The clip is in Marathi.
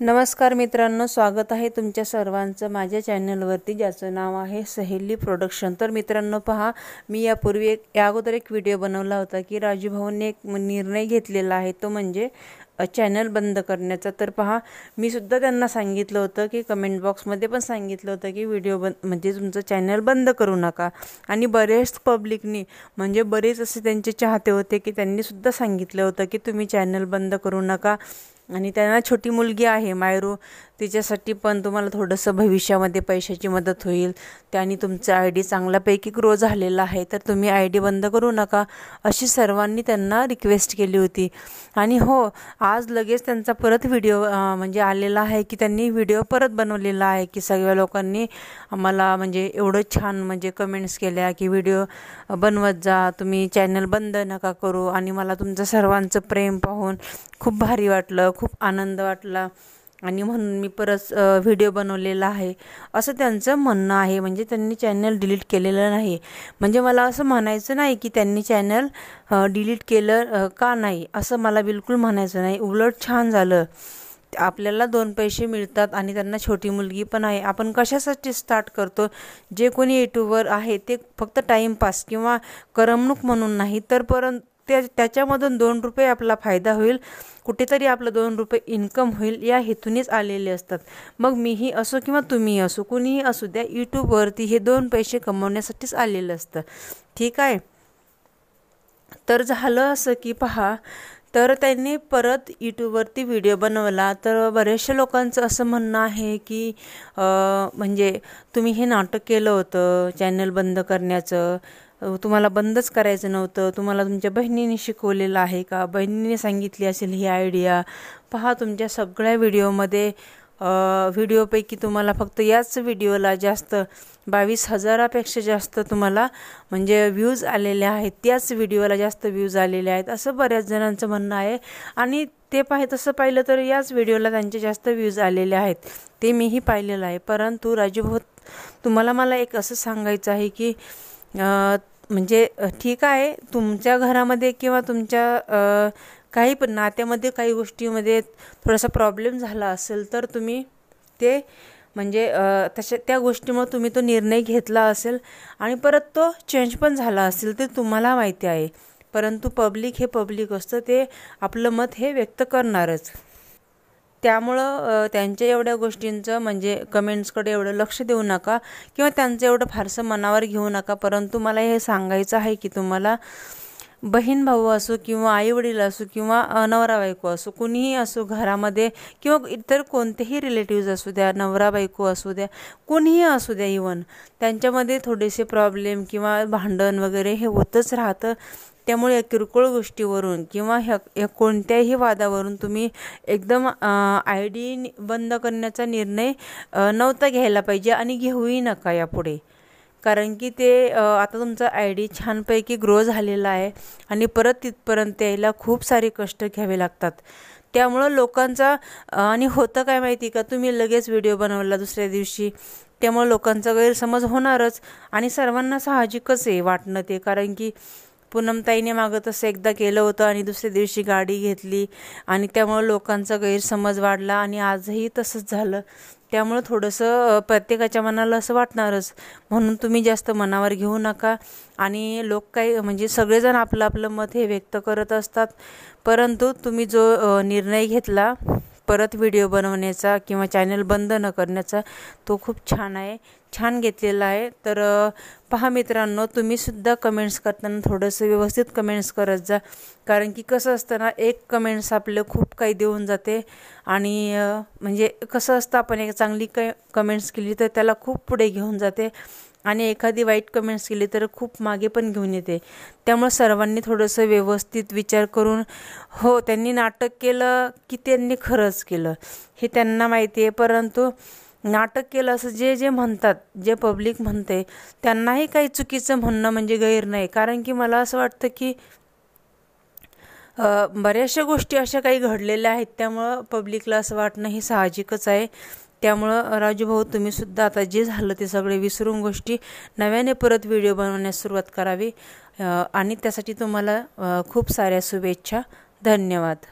नमस्कार मित्रांनो स्वागत आहे तुमच्या सर्वांचं माझ्या चॅनलवरती ज्याचं नाव आहे सहेली प्रोडक्शन तर मित्रांनो पहा मी यापूर्वी एक या अगोदर एक व्हिडिओ बनवला होता की राजूभाऊने एक निर्णय घेतलेला आहे तो म्हणजे चॅनल बंद करण्याचा तर पहा मी सुद्धा त्यांना सांगितलं होतं की कमेंट बॉक्समध्ये पण सांगितलं होतं की व्हिडिओ बंद म्हणजे तुमचं चॅनल बंद करू नका आणि बरेच पब्लिकनी म्हणजे बरेच असे त्यांचे चाहते होते की त्यांनी सुद्धा सांगितलं होतं की तुम्ही चॅनल बंद करू नका आणि त्यांना छोटी मुलगी आहे मायरू तिच्यासाठी पण तुम्हाला थोडंसं भविष्यामध्ये पैशाची मदत होईल त्यांनी तुमचं आय डी चांगल्यापैकी ग्रो झालेला आहे तर तुम्ही आय डी बंद करू नका अशी सर्वांनी त्यांना रिक्वेस्ट केली होती आणि हो आज लगेच त्यांचा परत व्हिडिओ म्हणजे आलेला आहे की त्यांनी व्हिडिओ परत बनवलेला आहे की सगळ्या लोकांनी आम्हाला म्हणजे एवढं छान म्हणजे कमेंट्स केल्या की व्हिडिओ बनवत जा तुम्ही चॅनल बंद नका करू आणि मला तुमचं सर्वांचं प्रेम पाहून खूप भारी वाटलं खूप आनंद वाटला आणि म्हणून मी परत व्हिडिओ बनवलेला आहे असं त्यांचं म्हणणं आहे म्हणजे त्यांनी चॅनल डिलीट केलेलं नाही म्हणजे मला असं म्हणायचं नाही की त्यांनी चॅनल डिलीट केलं का नाही असं मला बिलकुल म्हणायचं नाही उलट छान झालं आपल्याला दोन पैसे मिळतात आणि त्यांना छोटी मुलगी पण आहे आपण कशासाठी स्टार्ट करतो जे कोणी युट्यूबवर आहे ते फक्त टाईमपास किंवा करमणूक म्हणून नाही तर परंतु त्या त्याच्यामधून दोन रुपये आपला फायदा होईल कुठेतरी आपलं दोन रुपये इन्कम होईल या हेतूनेच आलेले असतात मग मीही असो किंवा तुम्ही असो कुणीही असू द्या यूट्यूबवरती हे दोन पैसे कमवण्यासाठीच आलेलं असतं ठीक आहे तर झालं असं की पहा तर त्यांनी परत यूट्यूबवरती व्हिडिओ बनवला तर बऱ्याचशा लोकांचं असं म्हणणं आहे की म्हणजे तुम्ही हे नाटक केलं होतं चॅनल बंद करण्याचं तुम्हाला बंदच करायचं नव्हतं तुम्हाला तुमच्या बहिणीने शिकवलेलं आहे का बहिणीने सांगितली असेल ही आयडिया पहा तुमच्या सगळ्या व्हिडिओमध्ये व्हिडिओपैकी तुम्हाला फक्त याच व्हिडिओला जास्त बावीस हजारापेक्षा जास्त तुम्हाला म्हणजे व्ह्यूज आलेले आहेत त्याच व्हिडिओला जास्त व्ह्यूज आलेले आहेत असं बऱ्याच जणांचं म्हणणं आहे आणि ते पाहे तसं पाहिलं तर याच व्हिडिओला त्यांचे जास्त व्ह्यूज आलेले आहेत ते मीही पाहिलेलं आहे परंतु राजूभाऊ तुम्हाला मला एक असं सांगायचं आहे की म्हणजे ठीक आहे तुमच्या घरामध्ये किंवा तुमच्या काही पण नात्यामध्ये काही गोष्टीमध्ये थोडासा प्रॉब्लेम झाला असेल तर तुम्ही ते म्हणजे तशा त्या गोष्टीमुळे तुम्ही तो निर्णय घेतला असेल आणि परत तो चेंज पण झाला असेल ते तुम्हाला माहिती आहे परंतु पब्लिक हे पब्लिक असतं ते आपलं मत हे व्यक्त करणारच त्यामुळं त्यांच्या एवढ्या गोष्टींचं म्हणजे कमेंट्सकडे एवढं लक्ष देऊ नका किंवा त्यांचं एवढं फारसं मनावर घेऊ नका परंतु मला हे सांगायचं आहे की तुम्हाला बहीण भाऊ असो किंवा आई वडील असो किंवा नवरा बायको असो कुणीही असो घरामध्ये किंवा इतर कोणतेही रिलेटिव्ज असू द्या नवरा बायको असू द्या कोणीही असू द्या इवन त्यांच्यामध्ये थोडेसे प्रॉब्लेम किंवा भांडण वगैरे हे होतच राहतं त्यामुळे या किरकोळ गोष्टीवरून किंवा ह्या या कोणत्याही वादावरून तुम्ही एकदम आय डी बंद करण्याचा निर्णय नव्हता घ्यायला पाहिजे आणि घेऊही नका यापुढे कारण की ते आता तुमचा आय डी छानपैकी ग्रो झालेला आहे आणि परत तिथपर्यंत यायला खूप सारे कष्ट घ्यावे लागतात त्यामुळं लोकांचा आणि होतं काय माहिती का तुम्ही लगेच व्हिडिओ बनवला दुसऱ्या दिवशी त्यामुळं लोकांचा गैरसमज होणारच आणि सर्वांना साहजिकच आहे वाटणं ते कारण की पूनमताईने मागं तसं एकदा केलं होतं आणि दुसऱ्या दिवशी गाडी घेतली आणि त्यामुळं लोकांचा गैरसमज वाढला आणि आजही तसंच झालं त्यामुळं थोडंसं प्रत्येकाच्या मनाला असं वाटणारच म्हणून तुम्ही जास्त मनावर घेऊ नका आणि लोक काही म्हणजे सगळेजण आपलं आपलं मत हे व्यक्त करत असतात परंतु तुम्ही जो निर्णय घेतला परत व्हिडिओ बनवण्याचा किंवा चॅनल बंद न करण्याचा तो खूप छान आहे छान घेतलेला आहे तर पहा मित्रांनो तुम्हीसुद्धा कमेंट्स करताना थोडंसं व्यवस्थित कमेंट्स करत जा कारण की कसं असतं ना एक कमेंट्स आपलं खूप काही देऊन जाते आणि म्हणजे कसं असतं आपण एक चांगली क कमेंट्स केली तर त्याला खूप पुढे घेऊन जाते आणि एखादी वाईट कमेंट्स केली तर खूप मागे पण घेऊन येते त्यामुळे सर्वांनी थोडंसं व्यवस्थित विचार करून हो त्यांनी नाटक केलं की त्यांनी खरंच केलं हे त्यांना माहिती आहे परंतु नाटक केलं असं जे जे म्हणतात जे पब्लिक म्हणते त्यांनाही काही चुकीचं म्हणणं म्हणजे गैर नाही कारण की मला असं वाटतं की बऱ्याचशा गोष्टी अशा काही घडलेल्या आहेत त्यामुळं पब्लिकला असं वाटणं हे साहजिकच आहे त्यामुळं राजूभाऊ तुम्हीसुद्धा आता जे झालं ते सगळे विसरून गोष्टी नव्याने परत व्हिडिओ बनवण्यास सुरुवात करावी आणि त्यासाठी तुम्हाला खूप साऱ्या शुभेच्छा धन्यवाद